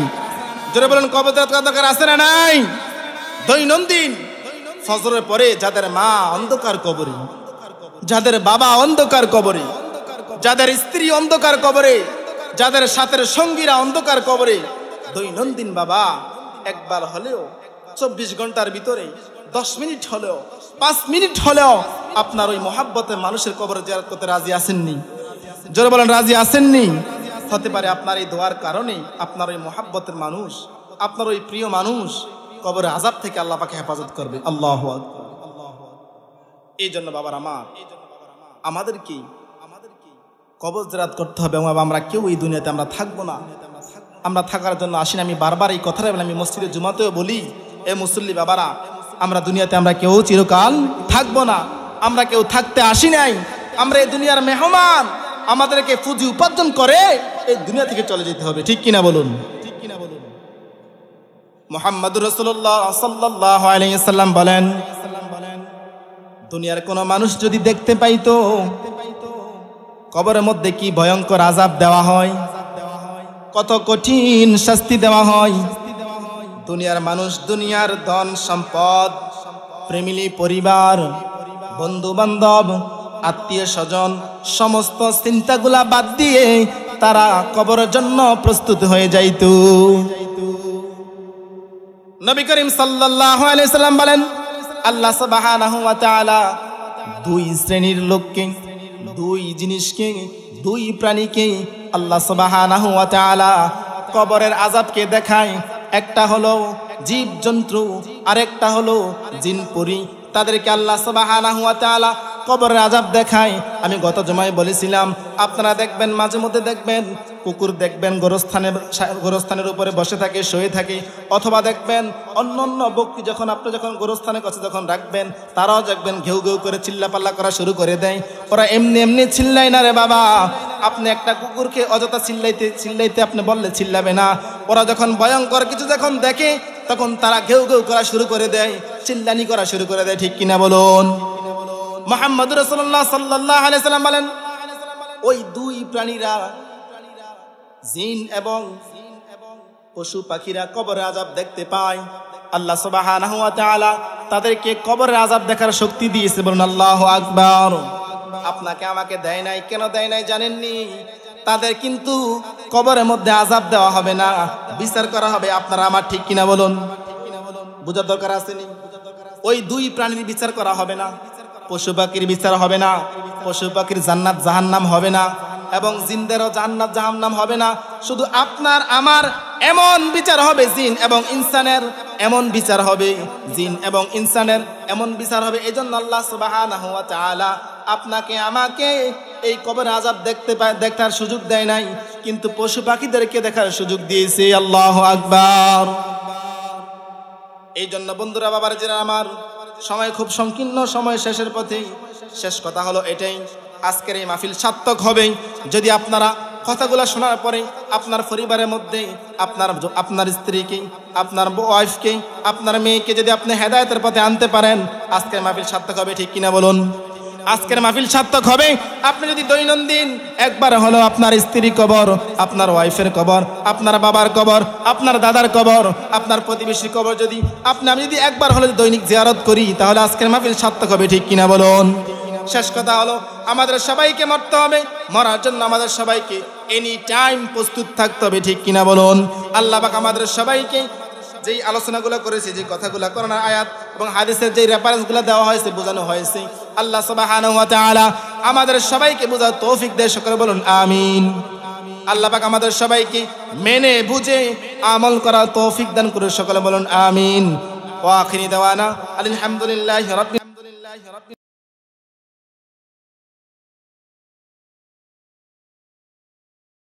জোরে বলুন কবর জেরাত করা দরকার আছে না নাই দৈনন্দিন ফজরের পরে যাদের মা অন্ধকার কবরে যাদের বাবা অন্ধকার কবরে যাদের স্ত্রী অন্ধকার কবরে যাদের সাথের সঙ্গীরা অন্ধকার কবরে দৈনন্দিন বাবা একবার হলেও চব্বিশ ঘন্টার ভিতরে দশ মিনিট হলেও পাঁচ মিনিট হলেও আপনার ওই মহাব্বতে মানুষের কবরে জেরাত করতে রাজি আসেননি জোরে বলেন রাজি আসেননি হতে পারে আপনার এই দোয়ার কারণে আপনার ওই মহাব্বতের মানুষ আপনার ওই প্রিয় মানুষ কবরে আজাব থেকে আল্লাহ পাকে হেফাজত করবে আল্লাহ এই জন্য বাবার আমার আমাদের কি কবজরাত করতে হবে এবং আমরা কেউ এই দুনিয়াতে আমরা থাকবো না আমরা থাকার জন্য আসিনি আমি বারবার এই কথাটা বলি আমি মসজিদে জুমাতেও বলি এ মুসল্লি বাবারা আমরা দুনিয়াতে আমরা কেউ চিরকাল থাকবো না আমরা কেউ থাকতে আসি নাই আমরা এই দুনিয়ার মেহমান আমাদেরকে পুঁজি উপার্জন করে এই দুনিয়া থেকে চলে যেতে হবে ঠিক কিনা বলুন ঠিক কিনা বলুন মোহাম্মদুর রসুল্লাহ সাল্লাহ আলাইসাল্লাম বলেন দুনিয়ার কোন মানুষ যদি দেখতে পাইতো কবরের মধ্যে কি ভয়ঙ্কর আজাব দেওয়া হয় কত কঠিন শাস্তি দেওয়া হয় দুনিয়ার মানুষ দুনিয়ার ধন সম্পদ প্রেমিলি পরিবার বন্ধু বান্ধব আত্মীয় স্বজন সমস্ত চিন্তাগুলা বাদ দিয়ে তারা কবরের জন্য প্রস্তুত হয়ে যাইত নবী করিম সাল্লাম বলেন আল্লাহ দুই শ্রেণীর লোককে দুই জিনিসকে দুই প্রাণীকে আল্লাহ সবাহ কবরের আজাবকে দেখায় একটা হলো জীব জন্তু আরেকটা হলো জিনপুরি তাদেরকে আল্লাহ সবাহ কবরের আজাব দেখায় আমি গত জমায় বলেছিলাম আপনারা দেখবেন মাঝে মধ্যে দেখবেন কুকুর দেখবেন গোরস্থানে গোরস্থানের উপরে বসে থাকে শুয়ে থাকে অথবা দেখবেন অন্য অন্য বকরি যখন আপনি যখন গোরস্থানের কাছে যখন রাখবেন তারাও দেখবেন ঘেউ ঘেউ করে চিল্লাপাল্লা করা শুরু করে দেয় ওরা এমনি এমনি চিল্লাই না রে বাবা আপনি একটা কুকুরকে অযথা চিল্লাইতে চিল্লাইতে আপনি বললে চিল্লাবে না ওরা যখন ভয়ঙ্কর কিছু যখন দেখে তখন তারা ঘেউ ঘেউ করা শুরু করে দেয় চিল্লানি করা শুরু করে দেয় ঠিক কিনা বলুন মোহাম্মদ রসল্লাহ সাল্লাহ আলাইসাল্লাম বলেন ওই দুই প্রাণীরা জিন এবং পশু পাখিরা কবর আজাব দেখতে পায় আল্লাহ সবাহ তাদেরকে কবর আজাব দেখার শক্তি দিয়েছে বলুন আল্লাহ আকবর আপনাকে আমাকে দেয় নাই কেন দেয় নাই জানেননি তাদের কিন্তু কবরের মধ্যে আজাব দেওয়া হবে না বিচার করা হবে আপনারা আমার ঠিক কিনা বলুন বোঝার দরকার আসেনি ওই দুই প্রাণীর বিচার করা হবে না পশু পাখির বিচার হবে না পশু পাখির জান্নাত জাহান্নাম হবে না এবং জিন্দেরও জান্নাত জাহান্নাম হবে না শুধু আপনার আমার এমন বিচার হবে জিন এবং ইনসানের এমন বিচার হবে জিন এবং ইনসানের এমন বিচার হবে এই জন্য আল্লাহ সুবাহ আপনাকে আমাকে এই কবর আজাব দেখতে দেখার সুযোগ দেয় নাই কিন্তু পশু পাখিদেরকে দেখার সুযোগ দিয়েছে আল্লাহ আকবর এই জন্য বন্ধুরা বাবার যারা আমার সময় খুব সংকীর্ণ সময় শেষের পথে শেষ কথা হলো এটাই আজকের এই মাহফিল সার্থক হবে যদি আপনারা কথাগুলো শোনার পরে আপনার পরিবারের মধ্যে আপনার আপনার স্ত্রীকে আপনার ওয়াইফকে আপনার মেয়েকে যদি আপনি হেদায়তের পথে আনতে পারেন আজকের মাহফিল সার্থক হবে ঠিক কিনা বলুন আজকের মাহফিল সার্থক হবে আপনি যদি দৈনন্দিন একবার হলো আপনার স্ত্রী কবর আপনার ওয়াইফের কবর আপনার বাবার কবর আপনার দাদার কবর আপনার প্রতিবেশীর কবর যদি আপনি আমি যদি একবার হলো দৈনিক জিয়ারত করি তাহলে আজকের মাহফিল সার্থক হবে ঠিক কিনা বলুন শেষ কথা হলো আমাদের সবাইকে মরতে হবে মরার জন্য আমাদের সবাইকে এনি টাইম প্রস্তুত থাকতে হবে ঠিক কিনা বলুন আল্লাহ পাক আমাদের সবাইকে যেই আলোচনাগুলো করেছে যে কথাগুলো করোনার আয়াত এবং হাদিসের যে রেফারেন্সগুলো দেওয়া হয়েছে বোঝানো হয়েছে আল্লাহ সবাহ আমাদের সবাইকে বোঝা তৌফিক দেয় সকলে বলুন আমিন আল্লাহ পাক আমাদের সবাইকে মেনে বুঝে আমল করা তৌফিক দান করে সকলে বলুন আমিন ও আখিনি দেওয়ানা আলহামদুলিল্লাহ রব্বিল